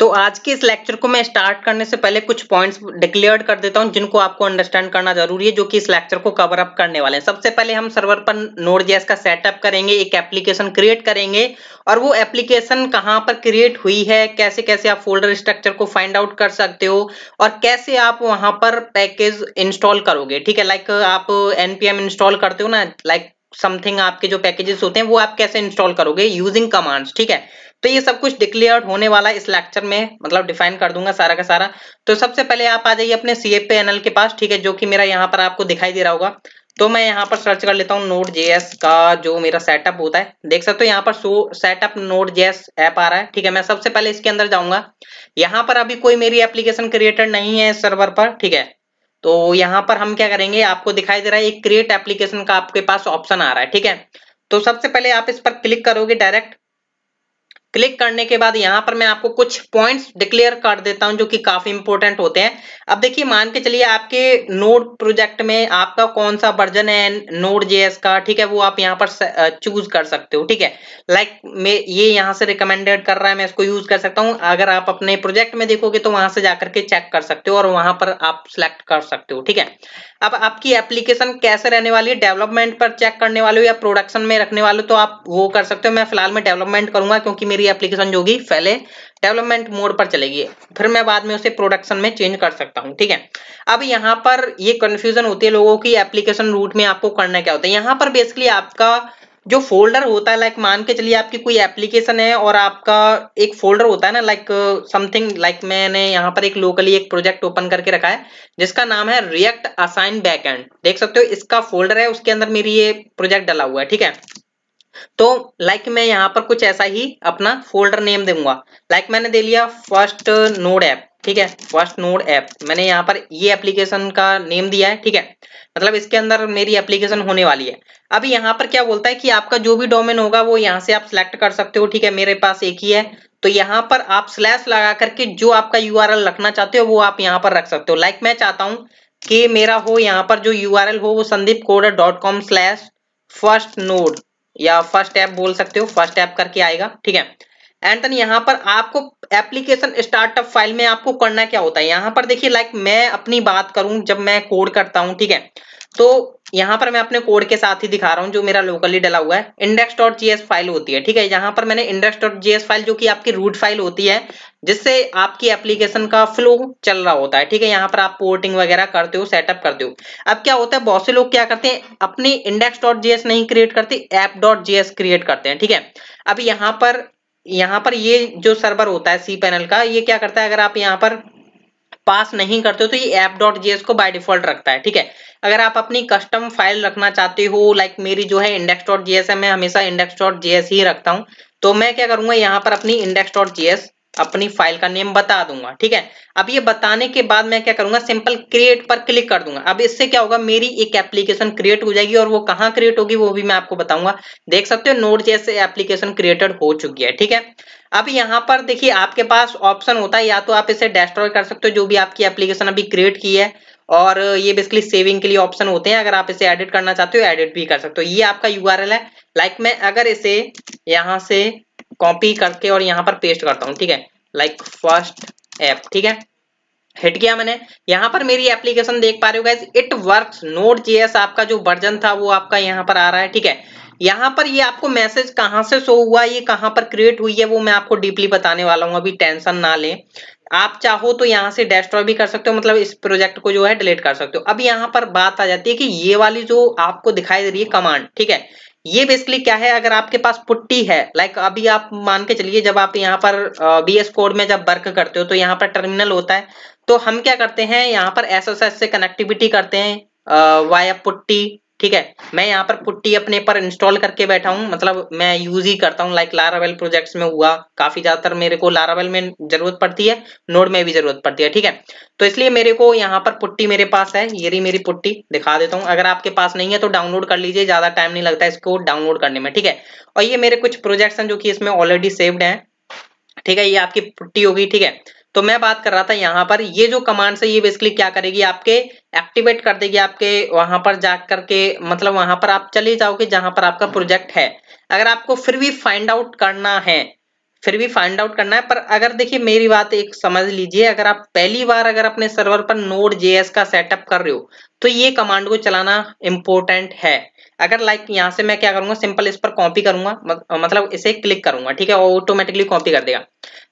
तो आज के इस लेक्चर को मैं स्टार्ट करने से पहले कुछ पॉइंट्स डिक्लेयर कर देता हूं जिनको आपको अंडरस्टैंड करना जरूरी है जो कि इस लेक्चर को कवर अप करने वाले हैं सबसे पहले हम सर्वर पर नोड जेस का सेटअप करेंगे एक एप्लीकेशन क्रिएट करेंगे और वो एप्लीकेशन कहां पर क्रिएट हुई है कैसे कैसे आप फोल्डर स्ट्रक्चर को फाइंड आउट कर सकते हो और कैसे आप वहां पर पैकेज इंस्टॉल करोगे ठीक है लाइक आप एनपीएम इंस्टॉल करते हो ना लाइक समथिंग आपके जो पैकेजेस होते हैं वो आप कैसे इंस्टॉल करोगे यूजिंग कमांड्स ठीक है तो ये सब कुछ डिक्लेयर होने वाला इस लेक्चर में मतलब डिफाइन कर दूंगा सारा का सारा तो सबसे पहले आप आ जाइए अपने सी पैनल के पास ठीक है जो कि मेरा यहाँ पर आपको दिखाई दे रहा होगा तो मैं यहाँ पर सर्च कर लेता हूँ नोट जेएस का जो मेरा सेटअप होता है देख सकते हो यहाँ पर so setup Node JS app आ रहा है ठीक है मैं सबसे पहले इसके अंदर जाऊंगा यहाँ पर अभी कोई मेरी एप्लीकेशन क्रिएटेड नहीं है सर्वर पर ठीक है तो यहाँ पर हम क्या करेंगे आपको दिखाई दे रहा है एक क्रिएट एप्लीकेशन का आपके पास ऑप्शन आ रहा है ठीक है तो सबसे पहले आप इस पर क्लिक करोगे डायरेक्ट क्लिक करने के बाद यहाँ पर मैं आपको कुछ पॉइंट्स डिक्लेयर कर देता हूँ जो कि काफ़ी इंपॉर्टेंट होते हैं अब देखिए मान के चलिए आपके नोड प्रोजेक्ट में आपका कौन सा वर्जन है नोड जेएस का ठीक है वो आप यहाँ पर चूज कर सकते हो ठीक है लाइक like, मैं ये यहाँ से रिकमेंडेड कर रहा है मैं इसको यूज कर सकता हूँ अगर आप अपने प्रोजेक्ट में देखोगे तो वहां से जाकर के चेक कर सकते हो और वहां पर आप सिलेक्ट कर सकते हो ठीक है अब आपकी एप्लीकेशन कैसे रहने वाली है डेवलपमेंट पर चेक करने वाले हो या प्रोडक्शन में रखने वाले हो तो आप वो कर सकते हो मैं फिलहाल में डेवलपमेंट करूंगा क्योंकि मेरी मेरी एप्लीकेशन जो होगी पहले डेवलपमेंट मोड पर चलेगी फिर मैं बाद में उसे प्रोडक्शन में चेंज कर सकता हूँ ठीक है अब यहाँ पर ये कन्फ्यूजन होती है लोगों की एप्लीकेशन रूट में आपको करना क्या होता है यहाँ पर बेसिकली आपका जो फोल्डर होता है लाइक मान के चलिए आपकी कोई एप्लीकेशन है और आपका एक फोल्डर होता है ना लाइक समथिंग लाइक मैंने यहाँ पर एक लोकली एक प्रोजेक्ट ओपन करके रखा है जिसका नाम है रिएक्ट असाइन बैकएंड देख सकते हो इसका फोल्डर है उसके अंदर मेरी ये प्रोजेक्ट डला हुआ है ठीक है तो लाइक like मैं यहाँ पर कुछ ऐसा ही अपना फोल्डर नेम दूंगा लाइक like मैंने दे लिया फर्स्ट नोड ऐप ठीक है फर्स्ट नोड ऐप मैंने यहाँ पर ये एप्लीकेशन का नेम दिया है ठीक है मतलब इसके अंदर मेरी एप्लीकेशन होने वाली है अब यहाँ पर क्या बोलता है कि आपका जो भी डोमेन होगा वो यहाँ से आप सिलेक्ट कर सकते हो ठीक है मेरे पास एक ही है तो यहाँ पर आप स्लैश लगा करके जो आपका यू रखना चाहते हो वो आप यहाँ पर रख सकते हो लाइक like मैं चाहता हूँ कि मेरा हो यहाँ पर जो यू हो वो Sandeep coder dot com slash first node या फर्स्ट ऐप बोल सकते हो फर्स्ट ऐप करके आएगा ठीक है एंड देन यहाँ पर आपको एप्लीकेशन स्टार्टअप फाइल में आपको करना क्या होता है यहाँ पर देखिए लाइक मैं अपनी बात करूं जब मैं कोड करता हूँ ठीक है तो यहाँ पर मैं अपने कोड के साथ ही दिखा रहा हूँ जो मेरा लोकली डला हुआ है इंडेक्स डॉट जी फाइल होती है ठीक है यहाँ पर मैंने इंडेक्स डॉट जी फाइल जो कि आपकी रूट फाइल होती है जिससे आपकी एप्लीकेशन का फ्लो चल रहा होता है ठीक है यहाँ पर आप पोर्टिंग वगैरह करते हो सेटअप करते हो अब क्या होता है बहुत से लोग क्या करते हैं अपनी इंडेक्स डॉट जी नहीं क्रिएट करते ऐप डॉट जी क्रिएट करते हैं ठीक है अब यहाँ पर यहाँ पर ये जो सर्वर होता है सी पैनल का ये क्या करता है अगर आप यहाँ पर पास नहीं करते हो तो ये ऐप डॉट जीएस को बाय डिफॉल्ट रखता है ठीक है अगर आप अपनी कस्टम फाइल रखना चाहते हो लाइक मेरी जो है इंडेक्स डॉट जीएस है मैं हमेशा इंडेक्स डॉट जीएस ही रखता हूँ तो मैं क्या करूंगा यहाँ पर अपनी इंडेक्स डॉट जीएस अपनी फाइल का नेम बता दूंगा ठीक है अब ये बताने के बाद मैं क्या करूंगा सिंपल क्रिएट पर क्लिक कर दूंगा अब इससे क्या होगा मेरी एक एप्लीकेशन क्रिएट हो जाएगी और वो कहाँ क्रिएट होगी वो भी मैं आपको बताऊंगा देख सकते हो नोट जैसे एप्लीकेशन क्रिएटेड हो चुकी है ठीक है अब यहाँ पर देखिए आपके पास ऑप्शन होता है या तो आप इसे डेस्ट्रॉय कर सकते हो जो भी आपकी एप्लीकेशन अभी क्रिएट की है और ये बेसिकली सेविंग के लिए ऑप्शन होते हैं अगर आप इसे एडिट करना चाहते हो एडिट भी कर सकते हो ये आपका यू है लाइक like मैं अगर इसे यहाँ से कॉपी करके और यहाँ पर पेस्ट करता हूँ ठीक है लाइक फर्स्ट ऐप ठीक है हिट किया मैंने यहाँ पर मेरी एप्लीकेशन देख पा रहे हो guys it works Node JS आपका जो वर्जन था वो आपका यहाँ पर आ रहा है ठीक है यहाँ पर ये आपको मैसेज कहाँ से शो हुआ ये कहाँ पर क्रिएट हुई है वो मैं आपको डीपली बताने वाला हूँ अभी टेंशन ना लें आप चाहो तो यहाँ से डेस्ट्रॉय भी कर सकते हो मतलब इस प्रोजेक्ट को जो है डिलीट कर सकते हो अब यहाँ पर बात आ जाती है कि ये वाली जो आपको दिखाई दे रही है कमांड ठीक है ये बेसिकली क्या है अगर आपके पास पुट्टी है लाइक अभी आप मान के चलिए जब आप यहाँ पर बी एस कोड में जब वर्क करते हो तो यहाँ पर टर्मिनल होता है तो हम क्या करते हैं यहाँ पर एस से कनेक्टिविटी करते हैं वाया पुट्टी ठीक है मैं यहाँ पर पुट्टी अपने पर इंस्टॉल करके बैठा हूँ मतलब मैं यूज ही करता हूँ लाइक लारावेल प्रोजेक्ट्स में हुआ काफी ज्यादातर मेरे को लारावेल में जरूरत पड़ती है नोड में भी जरूरत पड़ती है ठीक है तो इसलिए मेरे को यहाँ पर पुट्टी मेरे पास है ये रही मेरी पुट्टी दिखा देता हूँ अगर आपके पास नहीं है तो डाउनलोड कर लीजिए ज्यादा टाइम नहीं लगता इसको डाउनलोड करने में ठीक है और ये मेरे कुछ प्रोजेक्ट्स हैं जो कि इसमें ऑलरेडी सेव्ड है ठीक है ये आपकी पुट्टी होगी ठीक है तो मैं बात कर रहा था यहाँ पर ये जो कमांड है ये बेसिकली क्या करेगी आपके एक्टिवेट कर देगी आपके वहां पर जा करके मतलब वहां पर आप चले जाओगे जहां पर आपका प्रोजेक्ट है अगर आपको फिर भी फाइंड आउट करना है फिर भी फाइंड आउट करना है पर अगर देखिए मेरी बात एक समझ लीजिए अगर आप पहली बार अगर अपने सर्वर पर नोड जेएस का सेटअप कर रहे हो तो ये कमांड को चलाना इम्पोर्टेंट है अगर लाइक यहाँ से मैं क्या करूंगा सिंपल इस पर कॉपी करूंगा मतलब इसे क्लिक करूंगा ठीक है ऑटोमेटिकली कॉपी कर देगा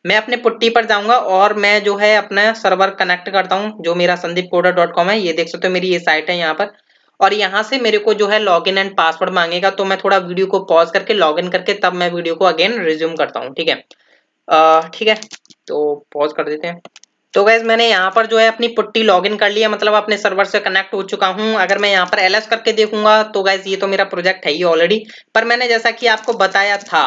मैं अपने पुट्टी पर जाऊंगा और मैं जो है अपना सर्वर कनेक्ट करता हूँ जो मेरा संदीप कोडर डॉट कॉम है ये देख सकते हो मेरी ये साइट है यहाँ पर और यहाँ से मेरे को जो है लॉग इन एंड पासवर्ड मांगेगा तो मैं थोड़ा वीडियो को पॉज करके लॉग इन करके तब मैं वीडियो को अगेन रिज्यूम करता हूँ ठीक है ठीक है तो पॉज कर देते हैं तो गैस मैंने यहाँ पर जो है अपनी पुट्टी लॉगिन कर लिया मतलब अपने सर्वर से कनेक्ट हो चुका हूँ अगर मैं यहाँ पर एल करके देखूंगा तो गैस ये तो मेरा प्रोजेक्ट है ही ऑलरेडी पर मैंने जैसा कि आपको बताया था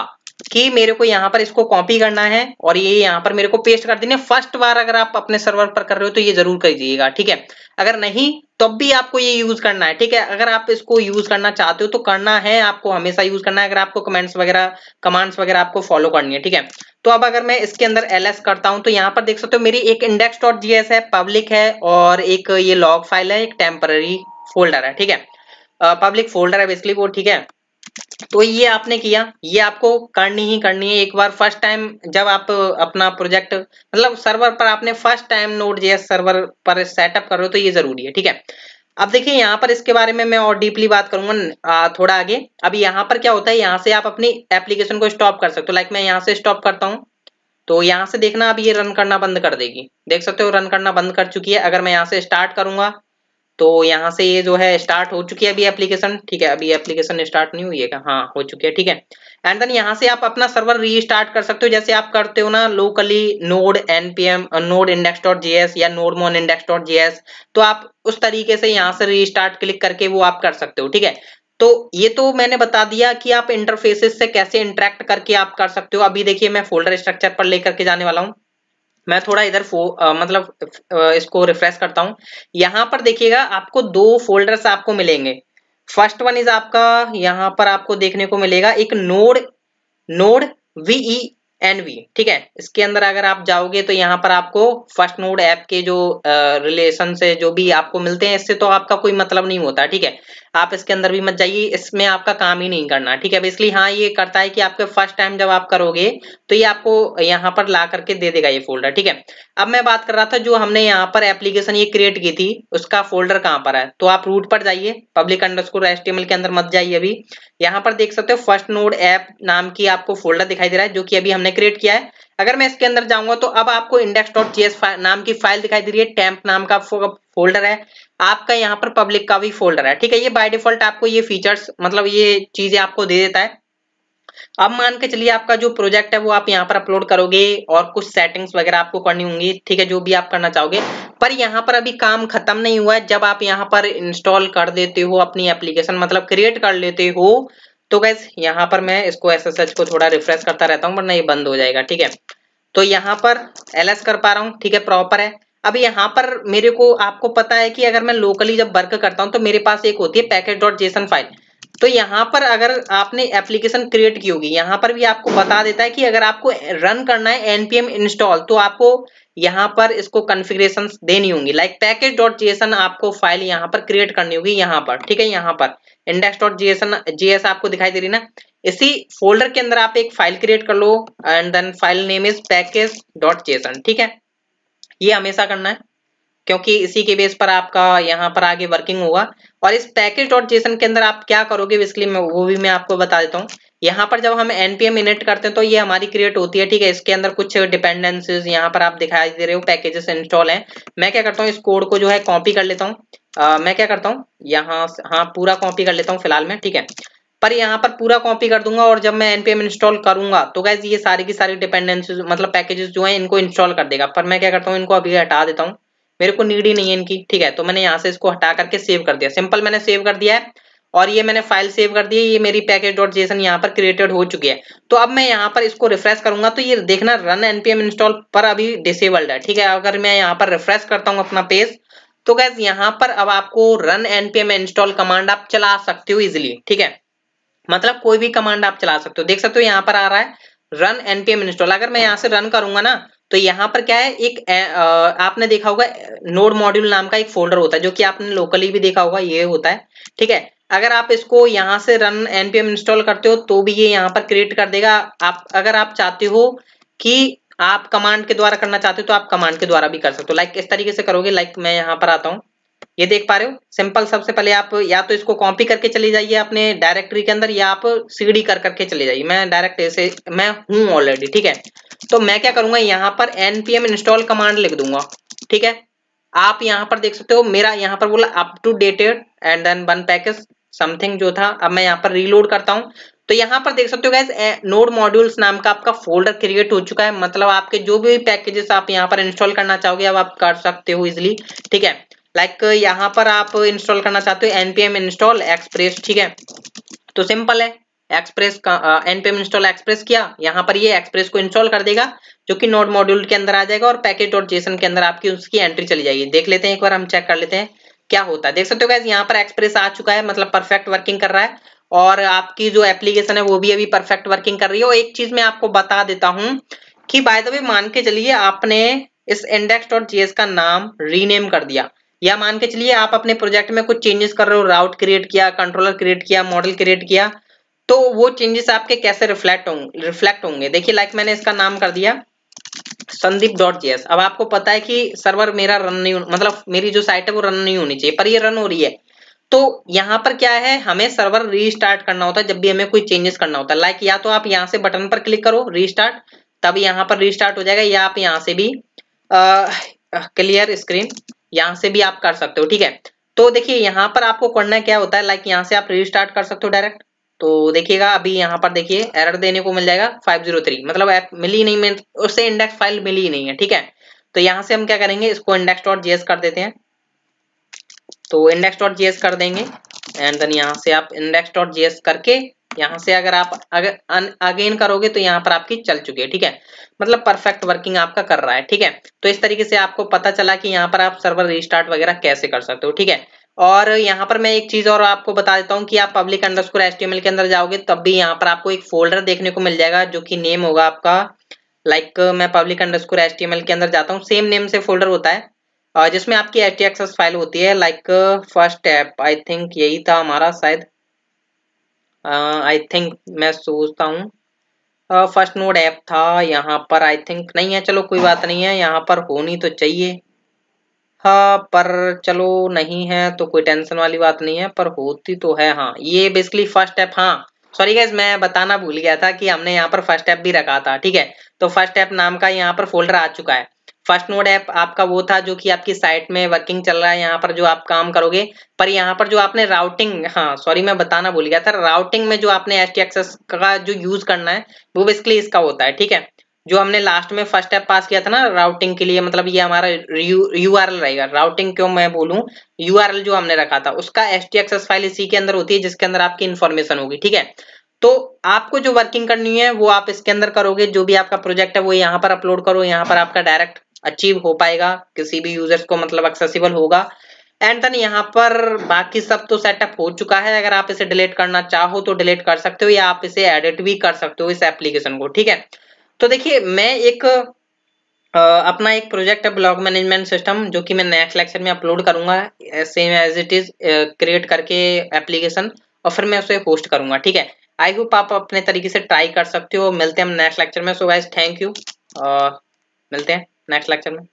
कि मेरे को यहाँ पर इसको कॉपी करना है और ये यहां पर मेरे को पेस्ट कर देना फर्स्ट बार अगर आप अपने सर्वर पर कर रहे हो तो ये जरूर कर दीजिएगा ठीक है अगर नहीं तब तो भी आपको ये यूज करना है ठीक है अगर आप इसको यूज करना चाहते हो तो करना है आपको हमेशा यूज करना है अगर आपको कमेंट्स वगैरह कमांड्स वगैरह आपको फॉलो करनी है ठीक है तो अब अगर मैं इसके अंदर एल एस करता हूं तो यहाँ पर देख सकते हो मेरी एक इंडेक्स डॉट जी है पब्लिक है और एक ये लॉग फाइल है एक टेम्पररी फोल्डर है ठीक है पब्लिक फोल्डर है बेसिकली वो ठीक है तो ये आपने किया ये आपको करनी ही करनी है एक बार फर्स्ट टाइम जब आप अपना प्रोजेक्ट मतलब सर्वर पर आपने first time Node J server पर सेटअप कर रहे हो तो ये जरूरी है ठीक है अब देखिए यहाँ पर इसके बारे में मैं और डीपली बात करूंगा थोड़ा आगे अब यहाँ पर क्या होता है यहाँ से आप अपनी एप्लीकेशन को स्टॉप कर सकते हो लाइक मैं यहाँ से स्टॉप करता हूँ तो यहाँ से देखना अब ये रन करना बंद कर देगी देख सकते हो रन करना बंद कर चुकी है अगर मैं यहाँ से स्टार्ट करूंगा तो यहाँ से ये जो है स्टार्ट हो चुकी है अभी एप्लीकेशन ठीक है अभी एप्लीकेशन स्टार्ट नहीं हुई है हाँ हो चुकी है ठीक है एंड देन यहाँ से आप अपना सर्वर रीस्टार्ट कर सकते हो जैसे आप करते हो ना locally Node npm Node index dot JS या nodemon index dot JS तो आप उस तरीके से यहाँ से रीस्टार्ट क्लिक करके वो आप कर सकते हो ठीक है तो ये तो मैंने बता दिया कि आप इंटरफेसेस से कैसे इंटरेक्ट करके आप कर सकते हो अभी देखिए मैं फोल्डर स्ट्रक्चर पर लेकर के जाने वाला हूँ मैं थोड़ा इधर फो आ, मतलब इसको रिफ्रेश करता हूँ यहाँ पर देखिएगा आपको दो फोल्डर्स आपको मिलेंगे फर्स्ट वन इज आपका यहाँ पर आपको देखने को मिलेगा एक Node Node V E N V ठीक है इसके अंदर अगर आप जाओगे तो यहाँ पर आपको फर्स्ट नोड ऐप के जो रिलेशन से जो भी आपको मिलते हैं इससे तो आपका कोई मतलब नहीं होता ठीक है आप इसके अंदर भी मत जाइए इसमें आपका काम ही नहीं करना ठीक है बेसिकली हाँ ये करता है कि आपके फर्स्ट टाइम जब आप करोगे तो ये आपको यहाँ पर ला करके दे देगा ये फोल्डर ठीक है अब मैं बात कर रहा था जो हमने यहाँ पर एप्लीकेशन ये क्रिएट की थी उसका फोल्डर कहाँ पर है तो आप रूट पर जाइए पब्लिक अंडरस्कोर एस्टिमल के अंदर मत जाइए अभी यहाँ पर देख सकते हो फर्स्ट नोड ऐप नाम की आपको फोल्डर दिखाई दे रहा है जो कि अभी हमने क्रिएट किया है अगर मैं इसके अंदर जाऊंगा तो अब आपको इंडेक्स डॉट जी नाम की फाइल दिखाई दे रही है टैंप नाम का फोल्डर है आपका यहाँ पर पब्लिक का भी फोल्डर है ठीक है ये बाय डिफॉल्ट आपको ये फीचर्स मतलब ये चीजें आपको दे देता है अब मान के चलिए आपका जो प्रोजेक्ट है वो आप यहाँ पर अपलोड करोगे और कुछ सेटिंग्स वगैरह आपको करनी होंगी ठीक है जो भी आप करना चाहोगे पर यहाँ पर अभी काम खत्म नहीं हुआ है जब आप यहाँ पर इंस्टॉल कर देते हो अपनी एप्लीकेशन मतलब क्रिएट कर लेते हो तो गैस यहाँ पर मैं इसको एस को थोड़ा रिफ्रेश करता रहता हूँ वरना ये बंद हो जाएगा ठीक है तो यहाँ पर एल कर पा रहा हूँ ठीक है प्रॉपर है अब यहाँ पर मेरे को आपको पता है कि अगर मैं लोकली जब वर्क करता हूँ तो मेरे पास एक होती है पैकेट डॉट जेसन फाइल तो यहाँ पर अगर आपने एप्लीकेशन क्रिएट की होगी यहाँ पर भी आपको बता देता है कि अगर आपको रन करना है एनपीएम इंस्टॉल तो आपको यहाँ पर इसको कन्फिग्रेशन देनी होंगी लाइक पैकेज डॉट जेएसएन आपको फाइल यहाँ पर क्रिएट करनी होगी यहाँ पर ठीक है यहाँ पर इंडेक्स डॉट जेएसएन जीएस आपको दिखाई दे रही ना इसी फोल्डर के अंदर आप एक फाइल क्रिएट कर लो and then file name is package dot JSON ठीक है ये हमेशा करना है क्योंकि इसी के बेस पर आपका यहाँ पर आगे वर्किंग होगा और इस पैकेज डॉट जेसन के अंदर आप क्या करोगे बेसिकली मैं वो भी मैं आपको बता देता हूँ यहाँ पर जब हम एनपीएम इनेट करते हैं तो ये हमारी क्रिएट होती है ठीक है इसके अंदर कुछ डिपेंडेंसीज यहाँ पर आप दिखाई दे रहे हो पैकेजेस इंस्टॉल हैं मैं क्या करता हूँ इस कोड को जो है कॉपी कर लेता हूँ मैं क्या करता हूँ यहाँ हाँ पूरा कॉपी कर लेता हूँ फिलहाल में ठीक है पर यहाँ पर पूरा कॉपी कर दूंगा और जब मैं एनपीएम इंस्टॉल करूंगा तो गैस ये सारी की सारी डिपेंडेंसीज मतलब पैकेजेस जो है इनको इंस्टॉल कर देगा पर मैं क्या करता हूँ इनको अभी हटा देता हूँ मेरे को नीड ही नहीं है इनकी ठीक है तो मैंने यहाँ से इसको हटा करके सेव कर दिया सिंपल मैंने सेव कर दिया है और ये मैंने फाइल सेव कर दी है ये मेरी पैकेज डॉट जेसन यहाँ पर क्रिएटेड हो चुकी है तो अब मैं यहाँ पर इसको रिफ्रेश करूंगा तो ये देखना रन एनपीएम इंस्टॉल पर अभी डिसेबल्ड है ठीक है अगर मैं यहाँ पर रिफ्रेश करता हूँ अपना पेज तो गैस यहाँ पर अब आपको रन एनपीएम इंस्टॉल कमांड आप चला सकते हो इजिली ठीक है मतलब कोई भी कमांड आप चला सकते हो देख सकते हो यहाँ पर आ रहा है रन एनपीएम इंस्टॉल अगर मैं यहाँ से रन करूंगा ना तो यहाँ पर क्या है एक आपने देखा होगा नोड मॉड्यूल नाम का एक फोल्डर होता है जो कि आपने लोकली भी देखा होगा ये होता है ठीक है अगर आप इसको यहाँ से रन एनपीएम इंस्टॉल करते हो तो भी ये यहाँ पर क्रिएट कर देगा आप अगर आप चाहते हो कि आप कमांड के द्वारा करना चाहते हो तो आप कमांड के द्वारा भी कर सकते हो लाइक इस तरीके से करोगे लाइक मैं यहाँ पर आता हूँ ये देख पा रहे हो सिंपल सबसे पहले आप या तो इसको कॉपी करके चले जाइए अपने डायरेक्टरी के अंदर या आप सीडी कर करके चले जाइए मैं डायरेक्ट ऐसे मैं हूं ऑलरेडी ठीक है तो मैं क्या करूंगा यहाँ पर npm install कमांड लिख दूंगा ठीक है आप यहाँ पर देख सकते हो मेरा यहाँ पर बोला up to dated and then one package something जो था अब मैं यहाँ पर रीलोड करता हूँ तो यहाँ पर देख सकते हो गैस नोड मॉड्यूल्स नाम का आपका फोल्डर क्रिएट हो चुका है मतलब आपके जो भी पैकेजेस आप यहाँ पर इंस्टॉल करना चाहोगे अब आप कर सकते हो इजिली ठीक है लाइक like यहाँ पर आप इंस्टॉल करना चाहते हो npm इंस्टॉल एक्सप्रेस ठीक है तो सिंपल है एक्सप्रेस का एन पेम इंस्टॉल एक्सप्रेस किया यहाँ पर ये एक्सप्रेस को इंस्टॉल कर देगा जो कि नोड मॉड्यूल के अंदर आ जाएगा और पैकेज डॉट जेसन के अंदर आपकी उसकी एंट्री चली जाएगी देख लेते हैं एक बार हम चेक कर लेते हैं क्या होता है देख सकते हो गैस यहाँ पर एक्सप्रेस आ चुका है मतलब परफेक्ट वर्किंग कर रहा है और आपकी जो एप्लीकेशन है वो भी अभी परफेक्ट वर्किंग कर रही है और एक चीज मैं आपको बता देता हूँ कि बाय द वे मान के चलिए आपने इस इंडेक्स डॉट जीएस का नाम रीनेम कर दिया या मान के चलिए आप अपने प्रोजेक्ट में कुछ चेंजेस कर रहे हो राउट क्रिएट किया कंट्रोलर क्रिएट किया मॉडल क्रिएट किया तो वो चेंजेस आपके कैसे रिफ्लेक्ट होंगे रिफ्लेक्ट होंगे देखिए लाइक मैंने इसका नाम कर दिया संदीप डॉट जी अब आपको पता है कि सर्वर मेरा रन नहीं मतलब मेरी जो साइट है वो रन नहीं होनी चाहिए पर ये रन हो रही है तो यहाँ पर क्या है हमें सर्वर रीस्टार्ट करना होता है जब भी हमें कोई चेंजेस करना होता है लाइक या तो आप यहाँ से बटन पर क्लिक करो रीस्टार्ट तब यहाँ पर रीस्टार्ट हो जाएगा या आप यहाँ से भी क्लियर स्क्रीन यहाँ से भी आप कर सकते हो ठीक है तो देखिए यहाँ पर आपको करना क्या होता है लाइक यहाँ से आप रीस्टार्ट कर सकते हो डायरेक्ट तो देखिएगा अभी यहाँ पर देखिए एरर देने को मिल जाएगा 503 मतलब ऐप मिली नहीं मिल उससे इंडेक्स फाइल मिली नहीं है ठीक है तो यहाँ से हम क्या करेंगे इसको इंडेक्स डॉट जेएस कर देते हैं तो इंडेक्स डॉट जेएस कर देंगे एंड देन यहाँ से आप इंडेक्स डॉट जेएस करके यहाँ से अगर आप अगर अगेन करोगे तो यहाँ पर आपकी चल चुकी है ठीक है मतलब परफेक्ट वर्किंग आपका कर रहा है ठीक है तो इस तरीके से आपको पता चला कि यहाँ पर आप सर्वर रिस्टार्ट वगैरह कैसे कर सकते हो ठीक है और यहाँ पर मैं एक चीज़ और आपको बता देता हूँ कि आप पब्लिक अंडर स्कोर के अंदर जाओगे तब भी यहाँ पर आपको एक फोल्डर देखने को मिल जाएगा जो कि नेम होगा आपका लाइक like, मैं पब्लिक अंडर स्कोर के अंदर जाता हूँ सेम नेम से फोल्डर होता है जिसमें आपकी एस टी एक्सेस फाइल होती है like first step I think यही था हमारा शायद आई uh, थिंक मैं सोचता हूँ फर्स्ट नोड ऐप था यहाँ पर आई थिंक नहीं है चलो कोई बात नहीं है यहाँ पर होनी तो चाहिए हाँ पर चलो नहीं है तो कोई टेंशन वाली बात नहीं है पर होती तो है हाँ ये बेसिकली फर्स्ट स्टेप हाँ सॉरी गाइज मैं बताना भूल गया था कि हमने यहाँ पर फर्स्ट स्टेप भी रखा था ठीक है तो फर्स्ट स्टेप नाम का यहाँ पर फोल्डर आ चुका है फर्स्ट नोड ऐप आपका वो था जो कि आपकी साइट में वर्किंग चल रहा है यहाँ पर जो आप काम करोगे पर यहाँ पर जो आपने राउटिंग हाँ सॉरी मैं बताना भूल गया था राउटिंग में जो आपने एस का जो यूज करना है वो बेसिकली इसका होता है ठीक है जो हमने लास्ट में फर्स्ट स्टेप पास किया था ना राउटिंग के लिए मतलब ये हमारा यू आर एल रहेगा राउटिंग क्यों मैं बोलूँ यू आर एल जो हमने रखा था उसका एस टी एक्सेस फाइल इसी के अंदर होती है जिसके अंदर आपकी इन्फॉर्मेशन होगी ठीक है तो आपको जो वर्किंग करनी है वो आप इसके अंदर करोगे जो भी आपका प्रोजेक्ट है वो यहाँ पर अपलोड करो यहाँ पर आपका डायरेक्ट अचीव हो पाएगा किसी भी यूजर्स को मतलब एक्सेसिबल होगा एंड देन यहाँ पर बाकी सब तो सेटअप हो चुका है अगर आप इसे डिलीट करना चाहो तो डिलीट कर सकते हो या आप इसे एडिट भी कर सकते हो इस एप्लीकेशन को ठीक है तो देखिए मैं एक अपना एक प्रोजेक्ट है ब्लॉग मैनेजमेंट सिस्टम जो कि मैं नेक्स्ट लेक्चर में अपलोड करूंगा same as it is create करके एप्लीकेशन और फिर मैं उसे पोस्ट करूंगा ठीक है आई होप आप अपने तरीके से ट्राई कर सकते हो मिलते हैं हम नेक्स्ट लेक्चर में सो गाइज थैंक यू मिलते हैं नेक्स्ट लेक्चर में